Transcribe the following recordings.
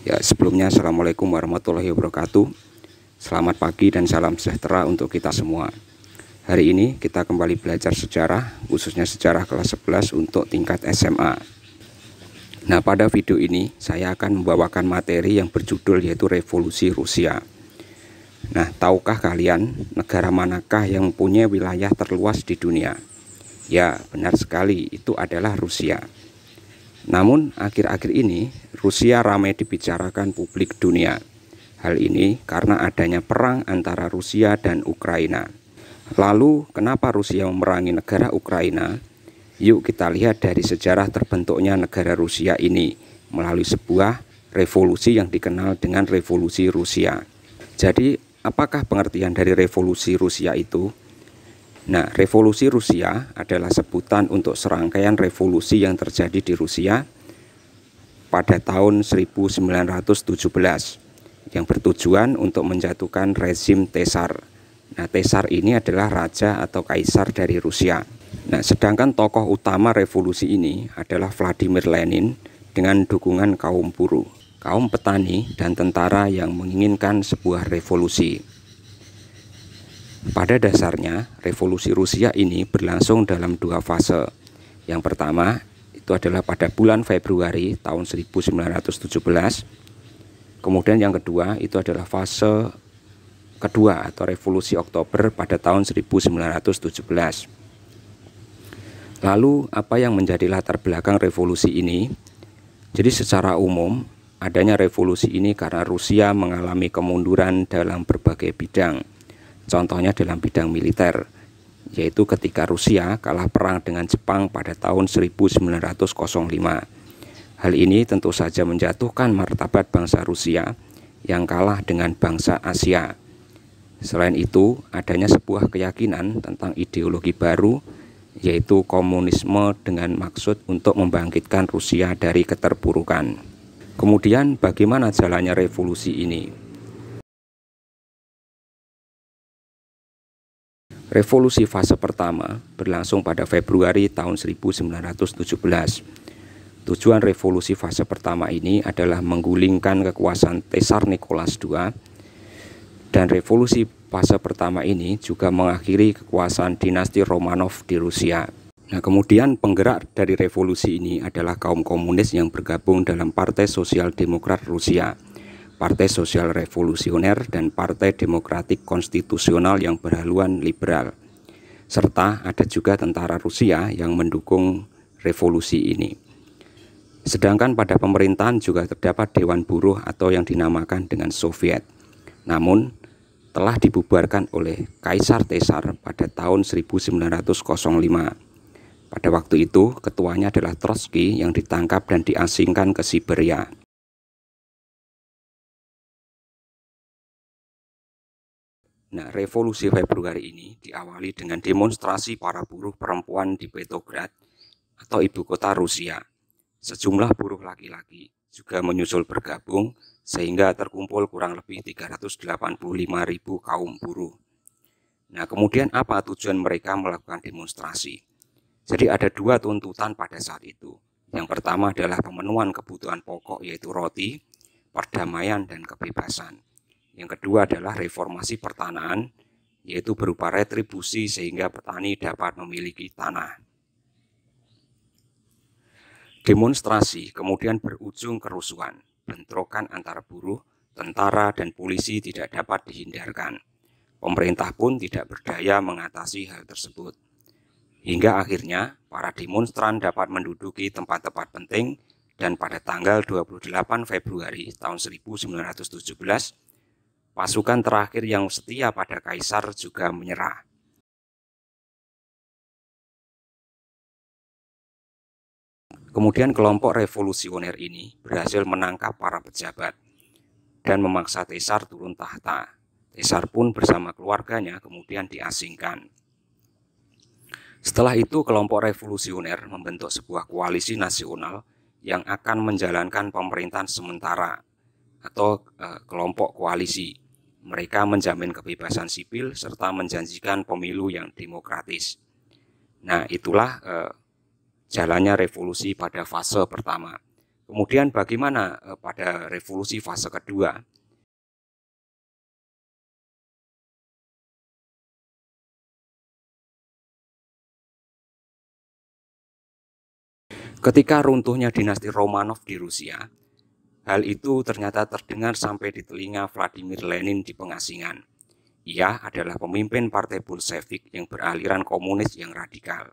Ya, sebelumnya Assalamualaikum warahmatullahi wabarakatuh. Selamat pagi dan salam sejahtera untuk kita semua. Hari ini kita kembali belajar sejarah, khususnya sejarah kelas 11 untuk tingkat SMA. Nah, pada video ini saya akan membawakan materi yang berjudul yaitu Revolusi Rusia. Nah, tahukah kalian negara manakah yang mempunyai wilayah terluas di dunia? Ya, benar sekali, itu adalah Rusia. Namun akhir-akhir ini Rusia ramai dibicarakan publik dunia. Hal ini karena adanya perang antara Rusia dan Ukraina. Lalu kenapa Rusia memerangi negara Ukraina? Yuk kita lihat dari sejarah terbentuknya negara Rusia ini melalui sebuah revolusi yang dikenal dengan revolusi Rusia. Jadi apakah pengertian dari revolusi Rusia itu? Nah, revolusi Rusia adalah sebutan untuk serangkaian revolusi yang terjadi di Rusia pada tahun 1917 yang bertujuan untuk menjatuhkan rezim Tesar. Nah, Tesar ini adalah raja atau kaisar dari Rusia. Nah, sedangkan tokoh utama revolusi ini adalah Vladimir Lenin dengan dukungan kaum buruh, kaum petani dan tentara yang menginginkan sebuah revolusi. Pada dasarnya, revolusi Rusia ini berlangsung dalam dua fase. Yang pertama, itu adalah pada bulan Februari tahun 1917. Kemudian yang kedua, itu adalah fase kedua atau revolusi Oktober pada tahun 1917. Lalu, apa yang menjadi latar belakang revolusi ini? Jadi secara umum, adanya revolusi ini karena Rusia mengalami kemunduran dalam berbagai bidang Contohnya dalam bidang militer, yaitu ketika Rusia kalah perang dengan Jepang pada tahun 1905. Hal ini tentu saja menjatuhkan martabat bangsa Rusia yang kalah dengan bangsa Asia. Selain itu, adanya sebuah keyakinan tentang ideologi baru, yaitu komunisme dengan maksud untuk membangkitkan Rusia dari keterpurukan. Kemudian, bagaimana jalannya revolusi ini? Revolusi fase pertama berlangsung pada Februari tahun 1917. Tujuan revolusi fase pertama ini adalah menggulingkan kekuasaan Tesar Nicholas II dan revolusi fase pertama ini juga mengakhiri kekuasaan dinasti Romanov di Rusia. Nah, kemudian penggerak dari revolusi ini adalah kaum komunis yang bergabung dalam Partai Sosial Demokrat Rusia. Partai Sosial Revolusioner dan Partai Demokratik Konstitusional yang berhaluan liberal. Serta ada juga tentara Rusia yang mendukung revolusi ini. Sedangkan pada pemerintahan juga terdapat Dewan Buruh atau yang dinamakan dengan Soviet. Namun, telah dibubarkan oleh Kaisar Tesar pada tahun 1905. Pada waktu itu, ketuanya adalah Trotsky yang ditangkap dan diasingkan ke Siberia. Nah, revolusi Februari ini diawali dengan demonstrasi para buruh perempuan di Petrograd atau ibu kota Rusia. Sejumlah buruh laki-laki juga menyusul bergabung sehingga terkumpul kurang lebih 385 ribu kaum buruh. Nah, kemudian apa tujuan mereka melakukan demonstrasi? Jadi ada dua tuntutan pada saat itu. Yang pertama adalah pemenuhan kebutuhan pokok yaitu roti, perdamaian, dan kebebasan. Yang kedua adalah reformasi pertanahan, yaitu berupa retribusi sehingga petani dapat memiliki tanah. Demonstrasi kemudian berujung kerusuhan, bentrokan antara buruh, tentara, dan polisi tidak dapat dihindarkan. Pemerintah pun tidak berdaya mengatasi hal tersebut. Hingga akhirnya, para demonstran dapat menduduki tempat-tempat penting dan pada tanggal 28 Februari tahun 1917, Pasukan terakhir yang setia pada kaisar juga menyerah. Kemudian kelompok revolusioner ini berhasil menangkap para pejabat dan memaksa Tesar turun tahta. Tesar pun bersama keluarganya kemudian diasingkan. Setelah itu kelompok revolusioner membentuk sebuah koalisi nasional yang akan menjalankan pemerintahan sementara atau uh, kelompok koalisi. Mereka menjamin kebebasan sipil serta menjanjikan pemilu yang demokratis. Nah, itulah uh, jalannya revolusi pada fase pertama. Kemudian bagaimana uh, pada revolusi fase kedua? Ketika runtuhnya dinasti Romanov di Rusia, Hal itu ternyata terdengar sampai di telinga Vladimir Lenin di pengasingan. Ia adalah pemimpin partai Bolshevik yang beraliran komunis yang radikal.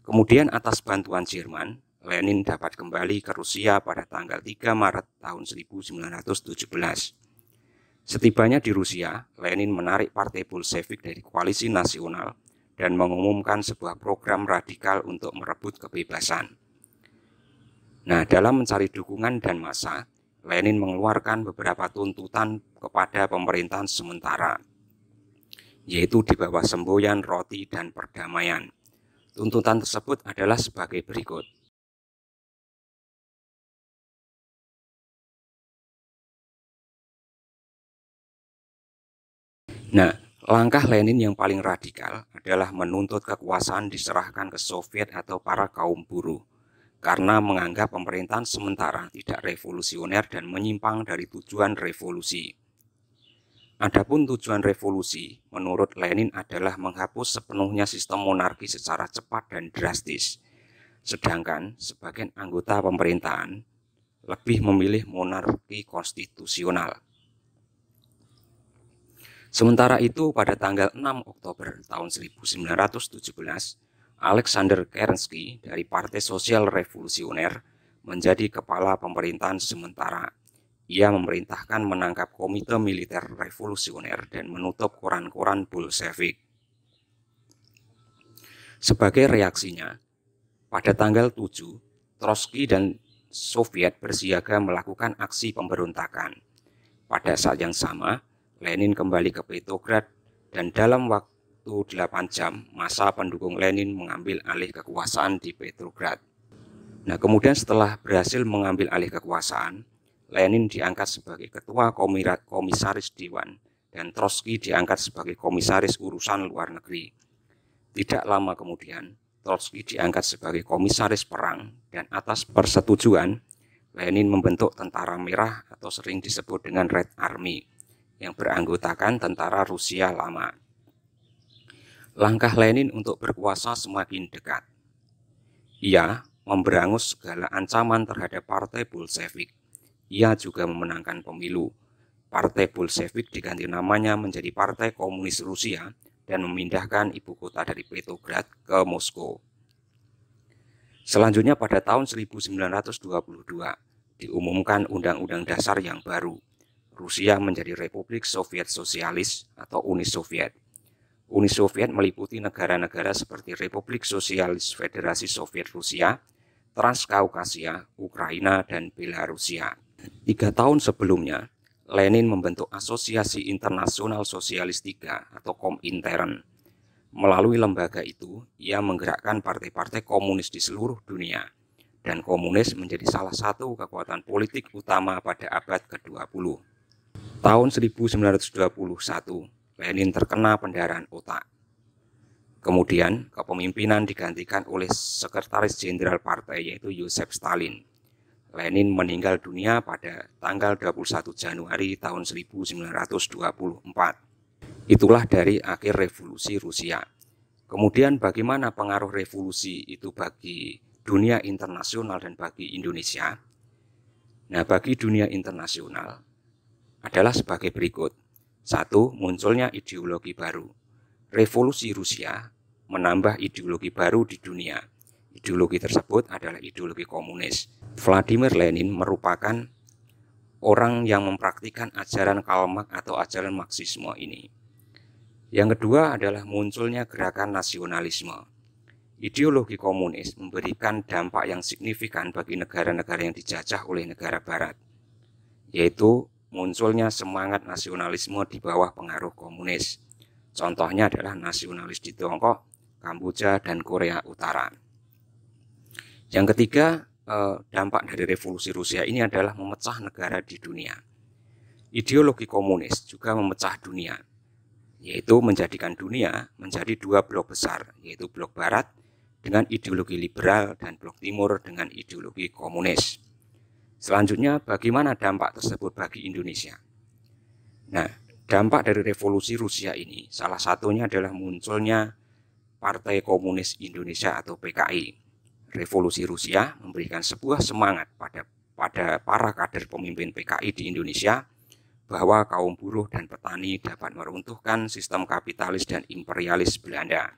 Kemudian atas bantuan Jerman, Lenin dapat kembali ke Rusia pada tanggal 3 Maret tahun 1917. Setibanya di Rusia, Lenin menarik partai Bolshevik dari koalisi nasional dan mengumumkan sebuah program radikal untuk merebut kebebasan. Nah, dalam mencari dukungan dan masa, Lenin mengeluarkan beberapa tuntutan kepada pemerintahan sementara, yaitu di bawah semboyan roti dan perdamaian. Tuntutan tersebut adalah sebagai berikut. Nah, langkah Lenin yang paling radikal adalah menuntut kekuasaan diserahkan ke Soviet atau para kaum buruh karena menganggap pemerintahan sementara tidak revolusioner dan menyimpang dari tujuan revolusi. Adapun tujuan revolusi, menurut Lenin adalah menghapus sepenuhnya sistem monarki secara cepat dan drastis. Sedangkan sebagian anggota pemerintahan lebih memilih monarki konstitusional. Sementara itu, pada tanggal 6 Oktober tahun 1917, Alexander Kerensky dari Partai Sosial Revolusioner menjadi kepala pemerintahan sementara. Ia memerintahkan menangkap komite militer revolusioner dan menutup koran-koran Bolshevik. Sebagai reaksinya, pada tanggal 7, Trotsky dan Soviet bersiaga melakukan aksi pemberontakan. Pada saat yang sama, Lenin kembali ke Petrograd dan dalam waktu 8 jam masa pendukung Lenin mengambil alih kekuasaan di Petrograd. Nah, kemudian setelah berhasil mengambil alih kekuasaan, Lenin diangkat sebagai ketua komirat komisaris dewan dan Trotsky diangkat sebagai komisaris urusan luar negeri. Tidak lama kemudian, Trotsky diangkat sebagai komisaris perang dan atas persetujuan Lenin membentuk Tentara Merah atau sering disebut dengan Red Army yang beranggotakan tentara Rusia lama. Langkah Lenin untuk berkuasa semakin dekat. Ia memberangus segala ancaman terhadap Partai Bolshevik. Ia juga memenangkan pemilu. Partai Bolshevik diganti namanya menjadi Partai Komunis Rusia dan memindahkan ibu kota dari Petrograd ke Moskow. Selanjutnya pada tahun 1922 diumumkan Undang-Undang Dasar yang baru. Rusia menjadi Republik Soviet Sosialis atau Uni Soviet. Uni Soviet meliputi negara-negara seperti Republik Sosialis Federasi Soviet Rusia, Transkaukasia, Ukraina, dan Belarusia. Tiga tahun sebelumnya, Lenin membentuk Asosiasi Internasional Sosialis III atau Komintern. Melalui lembaga itu, ia menggerakkan partai-partai komunis di seluruh dunia, dan komunis menjadi salah satu kekuatan politik utama pada abad ke-20. Tahun 1921, Lenin terkena pendarahan otak. Kemudian kepemimpinan digantikan oleh Sekretaris Jenderal Partai yaitu Yosef Stalin. Lenin meninggal dunia pada tanggal 21 Januari tahun 1924. Itulah dari akhir revolusi Rusia. Kemudian bagaimana pengaruh revolusi itu bagi dunia internasional dan bagi Indonesia? Nah, bagi dunia internasional adalah sebagai berikut. Satu, munculnya ideologi baru. Revolusi Rusia menambah ideologi baru di dunia. Ideologi tersebut adalah ideologi komunis. Vladimir Lenin merupakan orang yang mempraktikkan ajaran Kalmak atau ajaran Marxisme ini. Yang kedua adalah munculnya gerakan nasionalisme. Ideologi komunis memberikan dampak yang signifikan bagi negara-negara yang dijajah oleh negara barat, yaitu munculnya semangat nasionalisme di bawah pengaruh komunis. Contohnya adalah nasionalis di Tiongkok, Kamboja, dan Korea Utara. Yang ketiga, eh, dampak dari revolusi Rusia ini adalah memecah negara di dunia. Ideologi komunis juga memecah dunia, yaitu menjadikan dunia menjadi dua blok besar, yaitu blok barat dengan ideologi liberal dan blok timur dengan ideologi komunis. Selanjutnya bagaimana dampak tersebut bagi Indonesia? Nah, dampak dari revolusi Rusia ini salah satunya adalah munculnya Partai Komunis Indonesia atau PKI. Revolusi Rusia memberikan sebuah semangat pada pada para kader pemimpin PKI di Indonesia bahwa kaum buruh dan petani dapat meruntuhkan sistem kapitalis dan imperialis Belanda.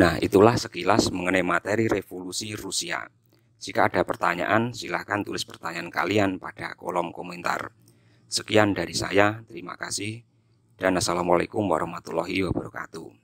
Nah, itulah sekilas mengenai materi revolusi Rusia. Jika ada pertanyaan, silahkan tulis pertanyaan kalian pada kolom komentar. Sekian dari saya, terima kasih, dan Assalamualaikum warahmatullahi wabarakatuh.